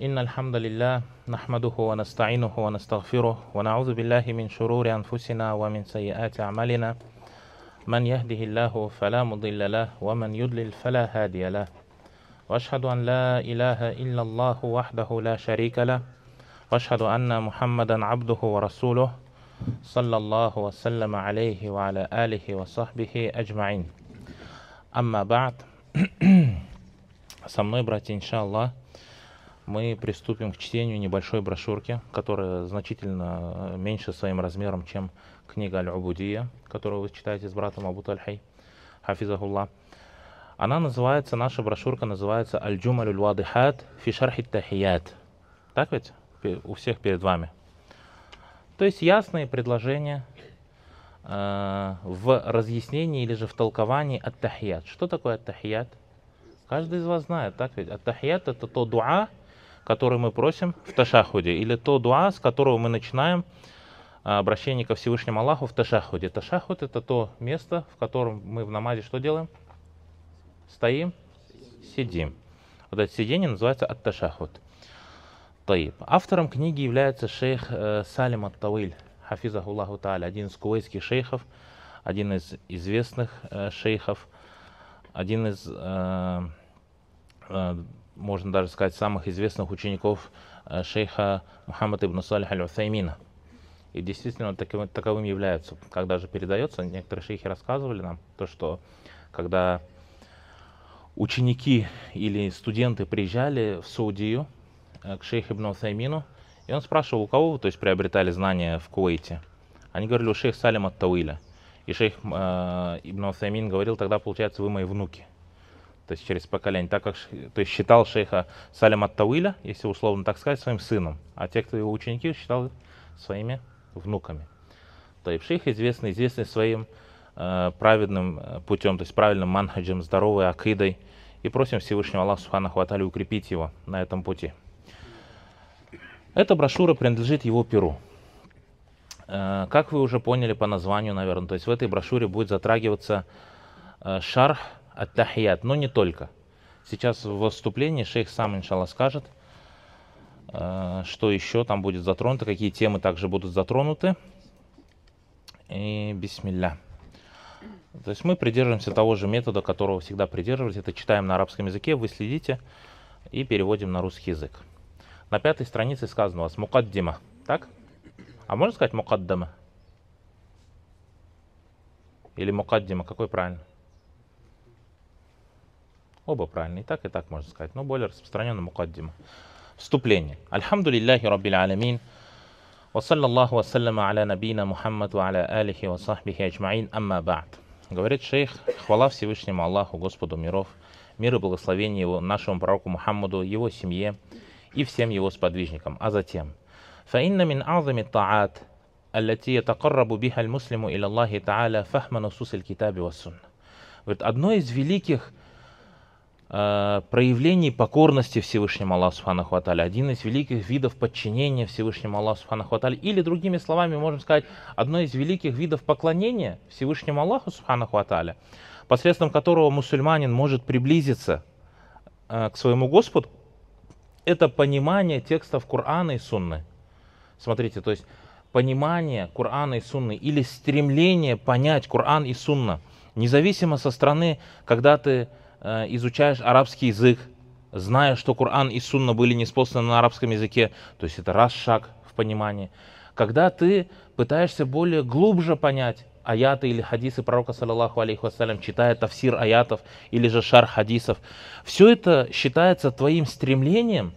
إن الحمد لله نحمده ونستعينه ونستغفره ونعوذ بالله من شرور أنفسنا ومن سيئات أعمالنا من يهده الله فلا مضل له ومن يضلل فلا هادي له وأشهد أن لا إله إلا الله وحده لا شريك له وأشهد أن محمدا عبده ورسوله صلى الله وسلم عليه وعلى آله وصحبه أجمعين أما بعد سمنا إن شاء الله мы приступим к чтению небольшой брошюрки, которая значительно э, меньше своим размером, чем книга Аль-Убудия, которую вы читаете с братом Абу Тальхай, Хафизахулла. Она называется, наша брошюрка называется «Аль-Джумаль уль-Вадихат шархи тахият». Так ведь? У всех перед вами. То есть ясные предложения э, в разъяснении или же в толковании от тахият Что такое ат-тахият? Каждый из вас знает, так ведь? Ат-тахият это то дуа, который мы просим в ташахуде, или то дуа, с которого мы начинаем а, обращение ко Всевышнему Аллаху в ташахуде. Ташахуд это то место, в котором мы в намазе что делаем? Стоим, сидим. Вот это сидение называется ат-ташахуд. Таиб. Автором книги является шейх э, Салим Ат-Тавиль, хафизахуллаху тааля, один из кувейтских шейхов, один из известных э, шейхов, один из э, э можно даже сказать, самых известных учеников э, шейха Мухаммада ибн Салиха аль-Усаймина. И действительно таким таковым являются. Когда же передается, некоторые шейхи рассказывали нам, то, что когда ученики или студенты приезжали в Саудию э, к шейху Ибн Усаймину, и он спрашивал, у кого вы то есть, приобретали знания в Куэйте. Они говорили, у шейха Салима Тауиля. И шейх э, Ибн Усаймин говорил, тогда, получается, вы мои внуки то есть через поколение, так как то есть считал шейха Салим ат Тауиля, если условно так сказать, своим сыном, а те, кто его ученики, считал своими внуками. То есть шейх известный, известный своим э, праведным э, путем, то есть правильным манхаджем, здоровой акидой, и просим Всевышнего Аллаха Субханаху Аталию укрепить его на этом пути. Эта брошюра принадлежит его перу. Э, как вы уже поняли по названию, наверное, то есть в этой брошюре будет затрагиваться э, шарх аттахият, но не только. Сейчас в выступлении шейх сам, иншалла, скажет, э, что еще там будет затронуто, какие темы также будут затронуты. И бисмилля. То есть мы придерживаемся того же метода, которого всегда придерживались. Это читаем на арабском языке, вы следите и переводим на русский язык. На пятой странице сказано у вас мукаддима, так? А можно сказать мукаддама? Или мукаддима, какой правильно? Оба правильно, и так, и так можно сказать, но более распространенная мукаддима. Вступление. Альхамду лиллахи раббил алямин. وصلى الله وسلم على نبينا محمد وعلى آله وصحبه أجمعين Амма بعد Говорит шейх, хвала Всевышнему Аллаху, Господу миров, мир и благословение его нашему пророку Мухаммаду, его семье и всем его сподвижникам. А затем, فإن من أعظم الطاعات التي يتقرب بها المسلم إلى الله تعالى فهم نصوص الكتاب والسنة. Говорит, одно из великих Э, проявлений покорности Всевышнему Аллаху Субханаху Аталя, один из великих видов подчинения Всевышнему Аллаху Субханаху Аталя, или другими словами, можем сказать, одно из великих видов поклонения Всевышнему Аллаху Субханаху Аталя, посредством которого мусульманин может приблизиться э, к своему Господу, это понимание текстов Корана и Сунны. Смотрите, то есть понимание Корана и Сунны или стремление понять Коран и Сунна, независимо со стороны, когда ты Э, изучаешь арабский язык, зная, что Коран и Сунна были неспосланы на арабском языке, то есть это раз шаг в понимании, когда ты пытаешься более глубже понять аяты или хадисы пророка, саллаллаху алейхи вассалям, читая тафсир аятов или же шар хадисов, все это считается твоим стремлением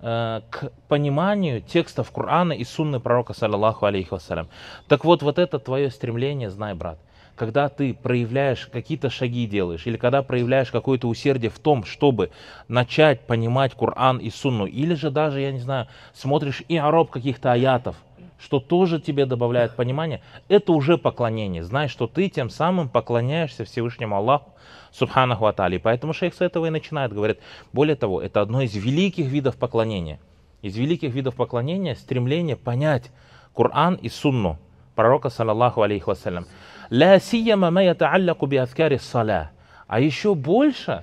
э, – к пониманию текстов Корана и сунны пророка, саллаллаху алейхи вассалям. Так вот, вот это твое стремление, знай, брат когда ты проявляешь какие-то шаги делаешь, или когда проявляешь какое-то усердие в том, чтобы начать понимать Коран и Сунну, или же даже, я не знаю, смотришь и араб каких-то аятов, что тоже тебе добавляет понимание, это уже поклонение. Знаешь, что ты тем самым поклоняешься Всевышнему Аллаху, Субханаху Атали. Поэтому шейх с этого и начинает, говорит. Более того, это одно из великих видов поклонения. Из великих видов поклонения стремление понять Коран и Сунну пророка, саллаллаху алейхи вассалям ля сияма мая таалляку би А еще больше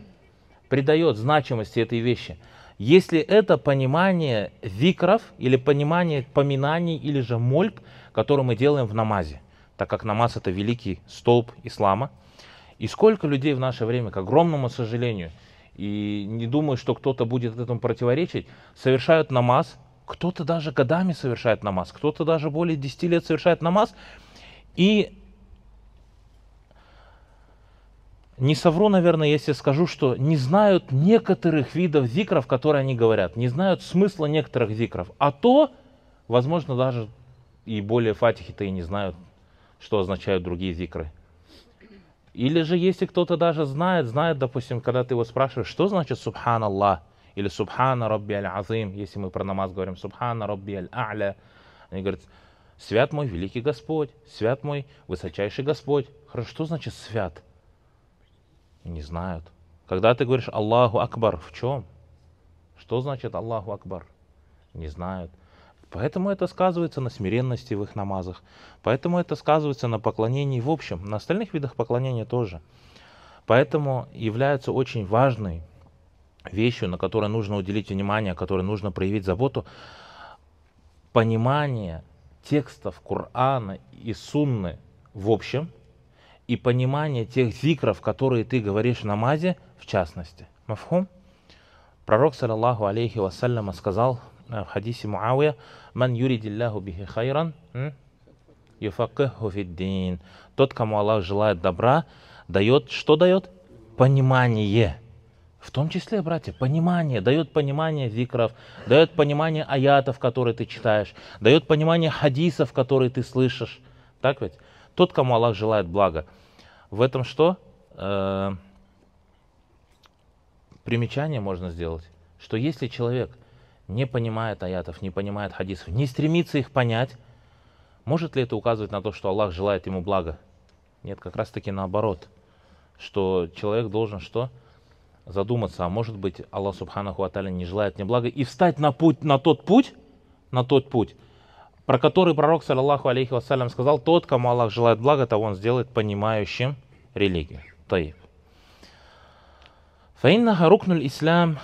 придает значимости этой вещи, если это понимание викров или понимание поминаний или же мольб, которые мы делаем в намазе, так как намаз это великий столб ислама. И сколько людей в наше время, к огромному сожалению, и не думаю, что кто-то будет этому противоречить, совершают намаз, кто-то даже годами совершает намаз, кто-то даже более 10 лет совершает намаз, и Не совру, наверное, если скажу, что не знают некоторых видов зикров, которые они говорят, не знают смысла некоторых зикров. А то, возможно, даже и более фатихи-то и не знают, что означают другие зикры. Или же, если кто-то даже знает, знает, допустим, когда ты его спрашиваешь, что значит «Субханаллах» или «Субхана Рабби Аль-Азим», если мы про намаз говорим «Субхана Рабби Аль-А'ля», они говорят «Свят мой великий Господь», «Свят мой высочайший Господь». Хорошо, что значит «свят»? Не знают. Когда ты говоришь Аллаху Акбар, в чем? Что значит Аллаху Акбар? Не знают. Поэтому это сказывается на смиренности в их намазах. Поэтому это сказывается на поклонении в общем. На остальных видах поклонения тоже. Поэтому является очень важной вещью, на которой нужно уделить внимание, которой нужно проявить заботу, понимание текстов Корана и Сунны в общем – и понимание тех зикров, которые ты говоришь в намазе, в частности. Мафхум? Пророк, саллаллаху алейхи вассаляма, сказал э, в хадисе Муавия, «Ман юридиллаху бихи хайран, юфакыху фиддин». Тот, кому Аллах желает добра, дает, что дает? Понимание. В том числе, братья, понимание, дает понимание зикров, дает понимание аятов, которые ты читаешь, дает понимание хадисов, которые ты слышишь. Так ведь? тот, кому Аллах желает блага. В этом что? Э, примечание можно сделать, что если человек не понимает аятов, не понимает хадисов, не стремится их понять, может ли это указывать на то, что Аллах желает ему блага? Нет, как раз таки наоборот, что человек должен что? задуматься, а может быть Аллах Субханаху Аталя не желает мне блага, и встать на, путь, на тот путь, на тот путь, про который пророк, саллаху алейхи вассалям, сказал, тот, кому Аллах желает блага, того он сделает понимающим религию. Таиб. Фаиннаха рукнуль ислам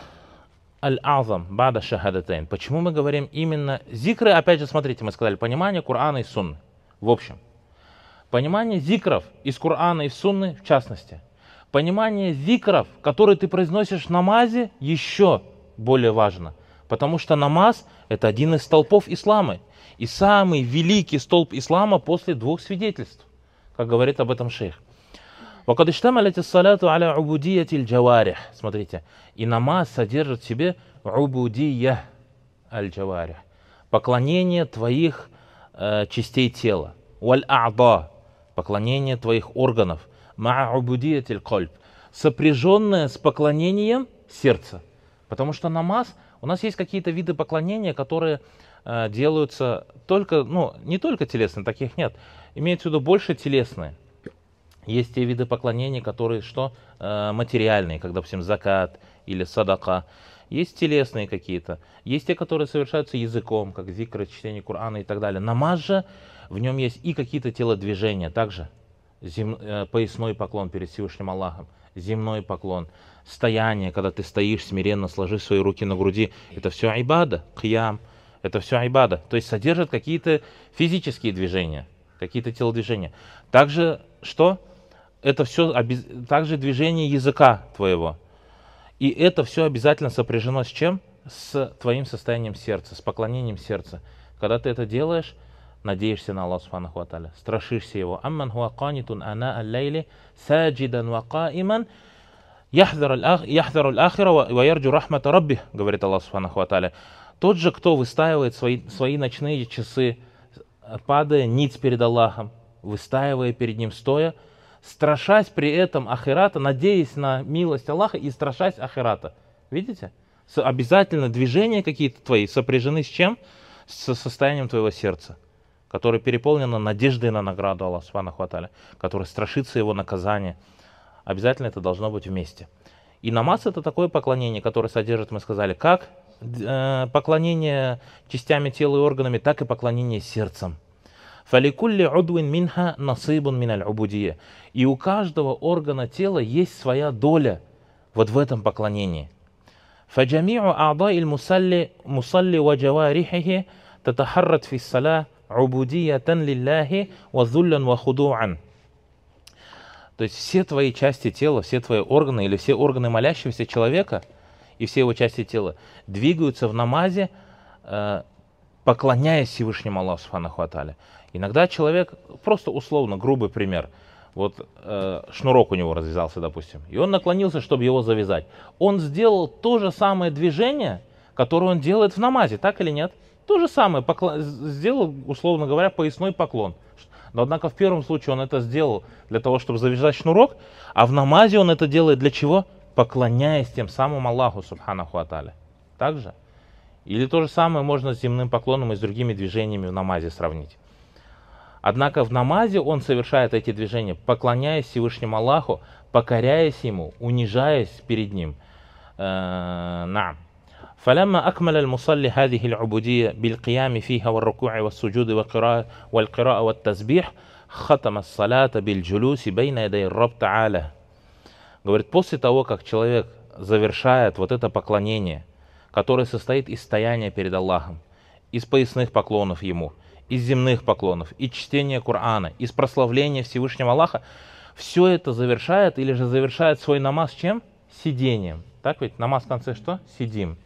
аль-азам бада шахадатайн. Почему мы говорим именно зикры? Опять же, смотрите, мы сказали, понимание Корана и Сунны. В общем, понимание зикров из Корана и Сунны в частности. Понимание зикров, которые ты произносишь в намазе, еще более важно. Потому что намаз – это один из столпов ислама и самый великий столб ислама после двух свидетельств, как говорит об этом шейх. Смотрите, и намаз содержит в себе убудия аль-джаварих, поклонение твоих э, частей тела, валь-а'да, поклонение твоих органов, ма'убудиятиль кольб, сопряженное с поклонением сердца. Потому что намаз, у нас есть какие-то виды поклонения, которые Э, делаются только, ну, не только телесные, таких нет. Имеется в виду больше телесные. Есть те виды поклонения, которые что? Э, материальные, как, допустим, закат или садака. Есть телесные какие-то. Есть те, которые совершаются языком, как зикры, чтение Корана и так далее. Намаз же, в нем есть и какие-то телодвижения. Также зем, э, поясной поклон перед Всевышним Аллахом, земной поклон, стояние, когда ты стоишь смиренно, сложи свои руки на груди. Это все айбада, кьям. Это все айбада, то есть содержит какие-то физические движения, какие-то телодвижения. Также что? Это все, также движение языка твоего. И это все обязательно сопряжено с чем? С твоим состоянием сердца, с поклонением сердца. Когда ты это делаешь, надеешься на Аллаха Субханаху Аталя, страшишься его. Амман хуа канитун ана аллайли саджидан ва каиман яхзару аль-ахира ва ярджу рахмата рабби, говорит Аллах Субханаху Аталя. Тот же, кто выстаивает свои, свои ночные часы, э, падая ниц перед Аллахом, выстаивая перед Ним стоя, страшась при этом Ахирата, надеясь на милость Аллаха и страшась Ахирата. Видите? Обязательно движения какие-то твои сопряжены с чем? С состоянием твоего сердца, которое переполнено надеждой на награду Аллаха, Субхану которое страшится его наказания. Обязательно это должно быть вместе. И намаз это такое поклонение, которое содержит, мы сказали, как Э, поклонение частями тела и органами, так и поклонение сердцем. Фаликулли удвин минха насыбун миналь убудия. И у каждого органа тела есть своя доля вот в этом поклонении. Фаджамиу а'да иль мусалли мусалли ва джаварихихи татахаррат фи сала убудиятан лиллахи ва зуллян ва худу'ан. То есть все твои части тела, все твои органы или все органы молящегося человека – и все его части тела двигаются в намазе, э, поклоняясь Всевышнему Аллаху Субханаху Иногда человек, просто условно, грубый пример, вот э, шнурок у него развязался, допустим, и он наклонился, чтобы его завязать. Он сделал то же самое движение, которое он делает в намазе, так или нет? То же самое, поклон, сделал, условно говоря, поясной поклон. Но однако в первом случае он это сделал для того, чтобы завязать шнурок, а в намазе он это делает для чего? поклоняясь тем самым Аллаху Субханаху Аталя. Также? Или то же самое можно с земным поклоном и с другими движениями в намазе сравнить. Однако в намазе он совершает эти движения, поклоняясь Всевышнему Аллаху, покоряясь Ему, унижаясь перед Ним. Нам. فلما أكمل المصلي هذه العبودية بالقيام فيها والركوع والسجود والقراءة, والقراءة والتسبيح ختم الصلاة بالجلوس بين يدي الرب تعالى Говорит, после того, как человек завершает вот это поклонение, которое состоит из стояния перед Аллахом, из поясных поклонов Ему, из земных поклонов, из чтения Корана, из прославления Всевышнего Аллаха, все это завершает или же завершает свой намаз чем? Сидением. Так ведь намаз в конце что? Сидим.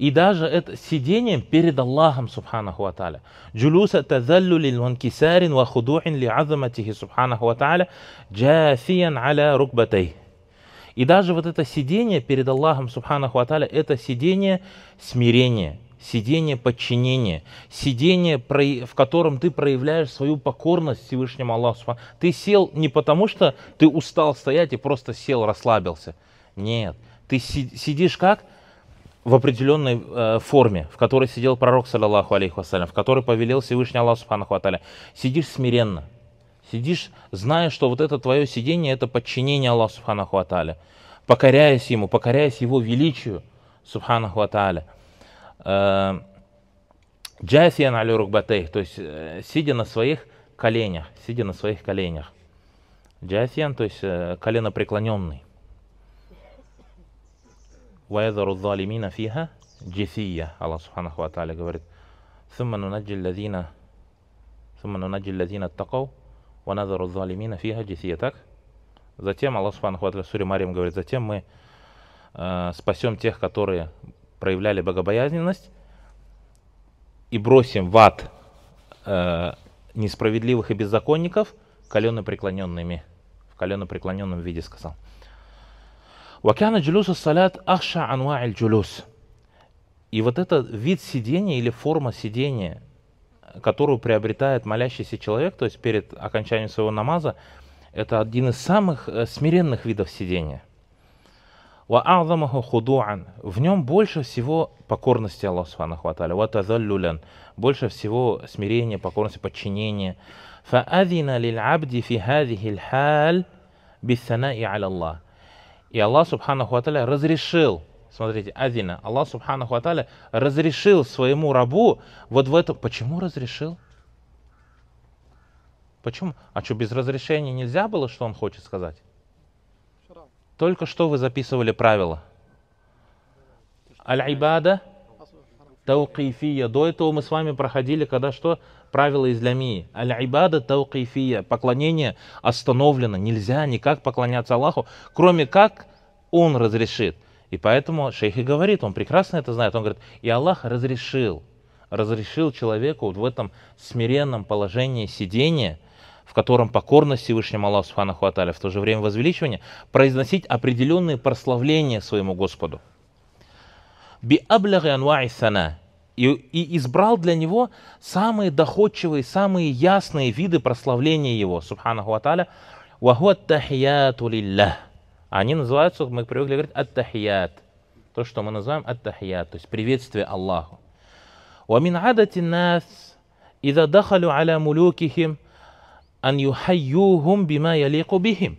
И даже это сидение перед Аллахом, субханаху аталя. Джулюса тазаллю лил ванкисарин ва худуин ли азаматихи, субханаху аталя, джафиян аля рукбатей. И даже вот это сидение перед Аллахом, субханаху аталя, это сидение смирения, сидение подчинения, сидение, в котором ты проявляешь свою покорность Всевышнему Аллаху. Ты сел не потому, что ты устал стоять и просто сел, расслабился. Нет, ты сидишь как? в определенной э, форме, в которой сидел пророк, саллаллаху алейхи вассалям, в которой повелел Всевышний Аллах, субханаху аталя, сидишь смиренно, сидишь, зная, что вот это твое сидение, это подчинение Аллаху, субханаху аталя, покоряясь Ему, покоряясь Его величию, субханаху аталя. Э, Джасиян али рукбатей, то есть э, сидя на своих коленях, сидя на своих коленях. Джасиян, то есть э, колено преклоненный. وَيَذَرُ الظَّالِمِينَ فِيهَا جِثِيَّةً Аллах Субханаху Аталя говорит ثُمَّ نُنَجِّ الَّذِينَ ثُمَّ نُنَجِّ الَّذِينَ اتَّقَوْا وَنَذَرُ الظَّالِمِينَ فِيهَا جِثِيَّةً Так? Затем Аллах Субханаху Аталя в суре Марим говорит, затем мы э, спасем тех, которые проявляли богобоязненность и бросим в ад э, несправедливых и беззаконников колено преклоненными. В колено преклоненном виде сказал. Вакяна джулюса салят ахша анва джулюс. И вот этот вид сидения или форма сидения, которую приобретает молящийся человек, то есть перед окончанием своего намаза, это один из самых э, смиренных видов сидения. В нем больше всего покорности Аллаху Субханаху Ва больше всего смирения, покорности, подчинения. فَأَذِنَ لِلْعَبْدِ فِي هَذِهِ الْحَالِ بِالثَّنَاءِ عَلَى اللَّهِ и Аллах Субханаху Аталя разрешил, смотрите, один. Аллах Субханаху Аталя разрешил своему рабу вот в этом. Почему разрешил? Почему? А что, без разрешения нельзя было, что он хочет сказать? Только что вы записывали правила. Аль-Ибада, Таукифия. До этого мы с вами проходили, когда что? правило излямии. Аль-Ибада таукифия. Поклонение остановлено. Нельзя никак поклоняться Аллаху, кроме как Он разрешит. И поэтому шейх и говорит, он прекрасно это знает. Он говорит, и Аллах разрешил. Разрешил человеку вот в этом смиренном положении сидения, в котором покорность Всевышнему Аллаху Субханаху Аталя, в то же время возвеличивание, произносить определенные прославления своему Господу. Би анваи сана и, и избрал для него самые доходчивые, самые ясные виды прославления его, субханаху аталя, вахуат тахияту лиллях. Они называются, мы привыкли говорить, ат-тахият. То, что мы называем ат-тахият, то есть приветствие Аллаху. ومن عادة الناس إذا دخلوا على ملوكهم أن يحيوهم بما يليق بهم.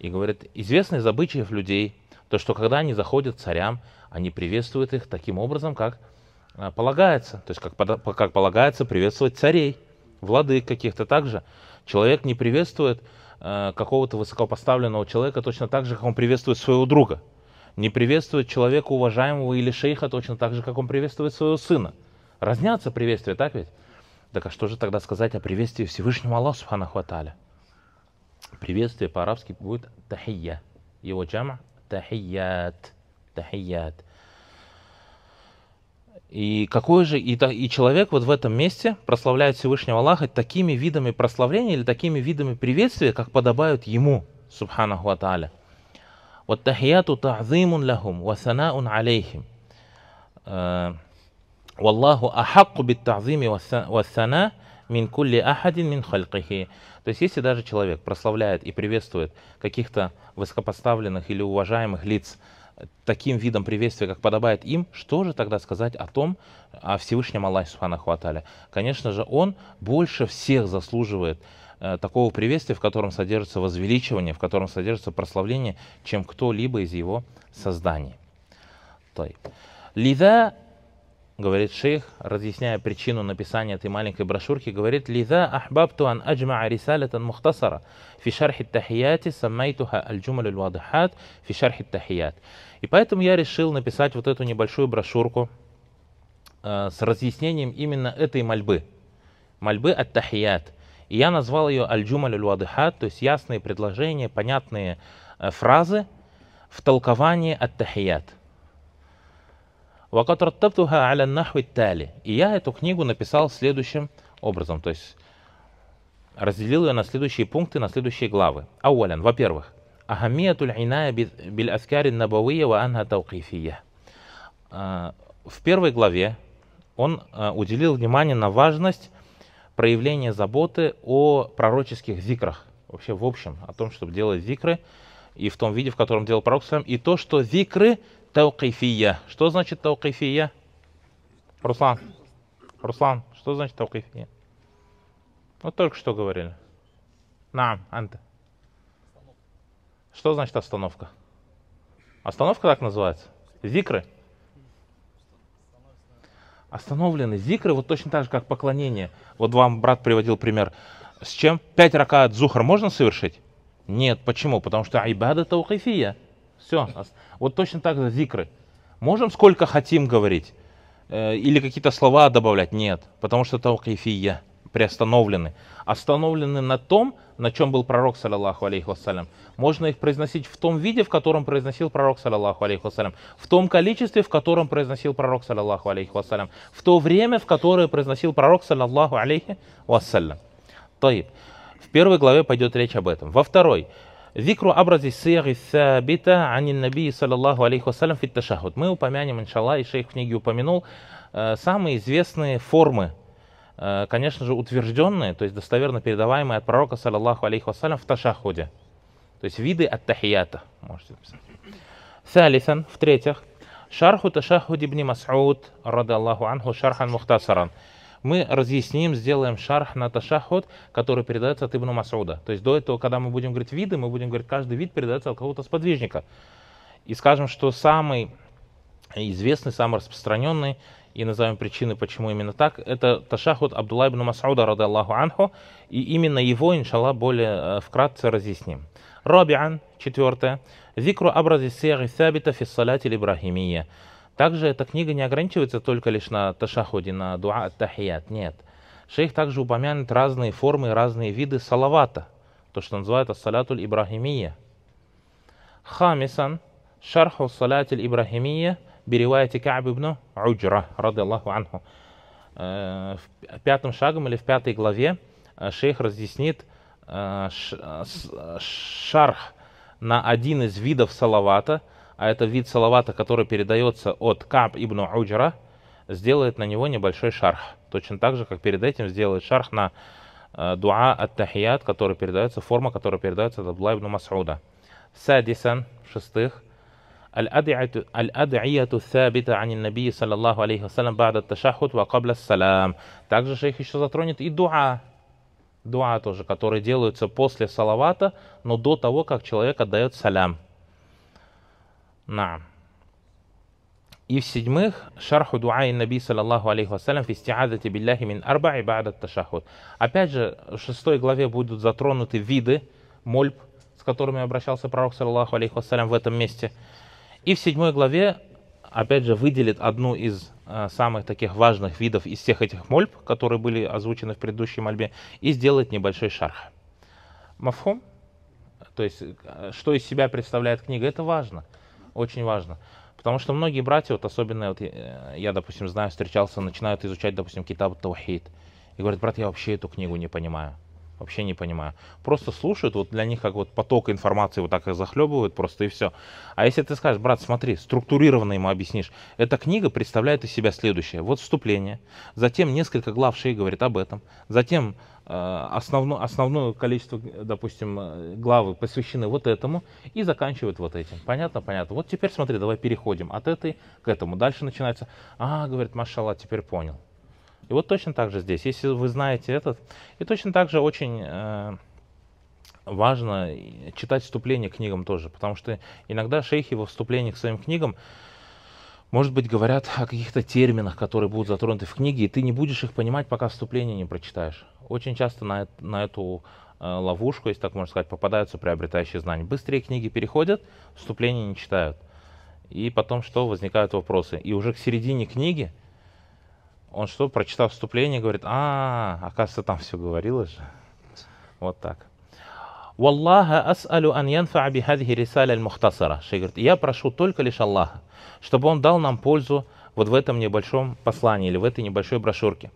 И говорит, известный из обычаев людей, то, что когда они заходят к царям, они приветствуют их таким образом, как Э, полагается, то есть как, как полагается приветствовать царей, владык каких-то также. Человек не приветствует э, какого-то высокопоставленного человека точно так же, как он приветствует своего друга. Не приветствует человека уважаемого или шейха точно так же, как он приветствует своего сына. Разнятся приветствия, так ведь? Так а что же тогда сказать о приветствии Всевышнему Аллаху Субханаху Аталя? Приветствие по-арабски будет тахия. Его джама тахият. Тахият. И какой же, и, и человек вот в этом месте прославляет Всевышнего Аллаха такими видами прославления или такими видами приветствия, как подобают ему, субханаху ва Вот тахияту та'зимун лахум, васанаун алейхим. Э, валлаху ахакку бит тазими вассана мин кулли ахадин мин халькихи. То есть, если даже человек прославляет и приветствует каких-то высокопоставленных или уважаемых лиц, таким видом приветствия, как подобает им, что же тогда сказать о том, о Всевышнем Аллахе Субханаху Аталя? Конечно же, он больше всех заслуживает э, такого приветствия, в котором содержится возвеличивание, в котором содержится прославление, чем кто-либо из его созданий. Лида говорит шейх, разъясняя причину написания этой маленькой брошюрки, говорит «Лиза ахбабту ан аджмаа рисалятан мухтасара фи шархи тахияти саммайтуха аль-джумаль аль-вадахат фи шархи тахият». И поэтому я решил написать вот эту небольшую брошюрку э, с разъяснением именно этой мольбы. Мольбы от тахият. И я назвал ее аль-джумаль аль-вадахат, то есть ясные предложения, понятные э, фразы в толковании от тахият – Вакат раттаптуха аля нахви тали. И я эту книгу написал следующим образом, то есть разделил ее на следующие пункты, на следующие главы. Ауалян, во-первых, Ахамиятуль иная биль аскари набавия ва анха таукифия. А, в первой главе он а, уделил внимание на важность проявления заботы о пророческих зикрах, вообще в общем, о том, чтобы делать зикры, и в том виде, в котором делал пророк, и то, что зикры Таукифия. Что значит таукифия? Руслан. Руслан, что значит таукифия? Вот только что говорили. Нам, Анта. Что значит остановка? Остановка так называется? Зикры? Остановлены. Зикры вот точно так же, как поклонение. Вот вам брат приводил пример. С чем? Пять рака от зухар можно совершить? Нет. Почему? Потому что айбада таухифия. Все. Вот точно так же зикры. Можем сколько хотим говорить. Э, или какие-то слова добавлять? Нет. Потому что таукифия приостановлены. Остановлены на том, на чем был пророк, саллаху алейхи вассалям. Можно их произносить в том виде, в котором произносил пророк, саллаху алейхи вассалям. В том количестве, в котором произносил пророк, саллаху алейхи вассалям. В то время, в которое произносил пророк, саллаху алейхи вассалям. Таиб. В первой главе пойдет речь об этом. Во второй. Викру образи сиры сабита анин наби саллаллаху алейхи вассалям фит ташахуд. Мы упомянем, иншалла, и шейх в книге упомянул, э, самые известные формы, э, конечно же, утвержденные, то есть достоверно передаваемые от пророка, саллаллаху алейхи вассалям, в ташахуде. То есть виды от тахията, можете писать. Салисан, в-третьих, шарху ташахуд ибн Мас'уд, рада Аллаху анху, шархан мухтасаран мы разъясним, сделаем шарх на ташахот, который передается от Ибн Масуда. То есть до этого, когда мы будем говорить виды, мы будем говорить, каждый вид передается от кого-то сподвижника. И скажем, что самый известный, самый распространенный и назовем причины, почему именно так, это Ташахуд Абдулла ибн Масуда, рады Аллаху Анху, и именно его, Иншалла, более э, вкратце разъясним. Рабиан, четвертое, зикру образи сиаги сабита фиссалати Ибрахимия. Также эта книга не ограничивается только лишь на ташахуде, на дуа ат-тахият, нет. Шейх также упомянет разные формы, разные виды салавата, то, что называют ассалятуль ибрахимия. Хамисан, шарху салятуль ибрахимия, беревайте Ка'б ибн Уджра, ради Аллаху анху. Э, пятым шагом или в пятой главе э, шейх разъяснит э, шарх на один из видов салавата – а это вид салавата, который передается от Каб ибн Уджра, сделает на него небольшой шарх. Точно так же, как перед этим сделает шарх на э, дуа ат-тахият, который передается, форма, которая передается от Абдулла ибн Масуда. Садисан, шестых, الأدعية الثابتة عن النبي صلى алейхи عليه وسلم ташахут التشهد وقبل Салам. Также шейх еще затронет и дуа. Дуа тоже, которые делаются после салавата, но до того, как человек отдает салям. Нам. И в-седьмых, шарху дуай наби, саллаллаху алейхи вассалям, фистиадати биллахи мин арба и ба'дат ташахуд. Опять же, в шестой главе будут затронуты виды мольб, с которыми обращался пророк, саллаллаху алейхи вассалям, в этом месте. И в седьмой главе, опять же, выделит одну из э, самых таких важных видов из всех этих мольб, которые были озвучены в предыдущей мольбе, и сделает небольшой шарх. Мафхум, то есть, э, что из себя представляет книга, это важно – очень важно. Потому что многие братья, вот особенно вот э, я, допустим, знаю, встречался, начинают изучать, допустим, китаб Таухид. И говорят, брат, я вообще эту книгу не понимаю. Вообще не понимаю. Просто слушают, вот для них как вот поток информации вот так и захлебывают просто и все. А если ты скажешь, брат, смотри, структурированно ему объяснишь, эта книга представляет из себя следующее. Вот вступление, затем несколько глав шеи говорит об этом, затем Э, основно, основное количество, допустим, э, главы посвящены вот этому и заканчивают вот этим. Понятно, понятно. Вот теперь смотри, давай переходим от этой к этому. Дальше начинается, а, говорит, машалла, теперь понял. И вот точно так же здесь, если вы знаете этот, и точно так же очень э, важно читать вступление к книгам тоже, потому что иногда шейхи во вступлении к своим книгам может быть, говорят о каких-то терминах, которые будут затронуты в книге, и ты не будешь их понимать, пока вступление не прочитаешь. Очень часто на, на эту э, ловушку, если так можно сказать, попадаются приобретающие знания. Быстрее книги переходят, вступление не читают. И потом что? Возникают вопросы. И уже к середине книги он что, прочитал вступление, говорит, а, оказывается, там все говорилось же. Вот так. «Валлаха ас'алю ан янфа бихадхи рисаля мухтасара». Шейх говорит, я прошу только лишь Аллаха, чтобы он дал нам пользу вот в этом небольшом послании или в этой небольшой брошюрке.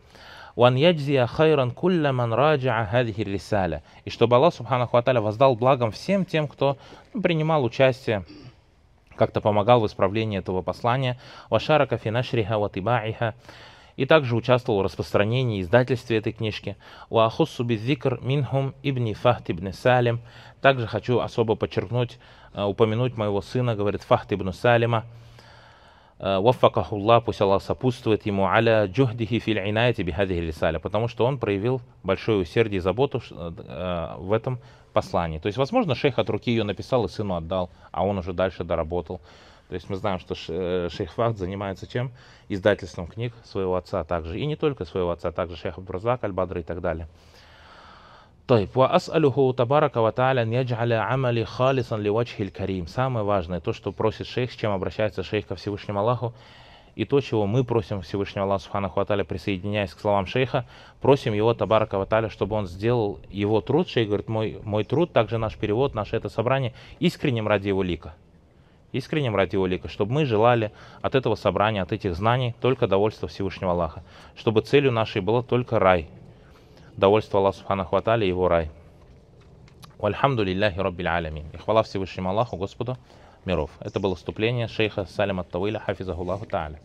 Уан яджзия хайран кулля ман раджа хадхи рисаля». И чтобы Аллах, субханаху аталя, воздал благом всем тем, кто ну, принимал участие как-то помогал в исправлении этого послания. «Вашарака финашриха ватибаиха» и также участвовал в распространении и издательстве этой книжки. «Уахуссу бидзикр минхум ибни фахт ибн Салим». Также хочу особо подчеркнуть, э, упомянуть моего сына, говорит Фахт ибн Салима. «Э, Ваффакахуллах, пусть Аллах сопутствует ему, аля джухдихи фил инаяти бихадихи рисаля, потому что он проявил большое усердие и заботу э, в этом послании. То есть, возможно, шейх от руки ее написал и сыну отдал, а он уже дальше доработал. То есть мы знаем, что э, шейх Фахд занимается чем? Издательством книг своего отца а также. И не только своего отца, а также шейх Абразак, Аль-Бадр и так далее. طيب وأسأله تبارك وتعالى أن يجعل عملي خالصا لوجه الكريم самое важное то что просит шейх с чем обращается шейх ко Всевышнему Аллаху и то чего мы просим Всевышнего Аллаха Субханаху Аталя присоединяясь к словам шейха просим его Табарака Ваталя чтобы он сделал его труд шейх говорит мой, мой труд также наш перевод наше это собрание искренним ради его лика Искренним ради его чтобы мы желали от этого собрания, от этих знаний только довольства Всевышнего Аллаха, чтобы целью нашей было только рай, довольство Аллаха Субхану Хватали и его рай. Вальхамду лилляхи роббиль алямин. И хвала Всевышнему Аллаху, Господу миров. Это было вступление шейха Салима Тавиля, хафизахуллаху тааля.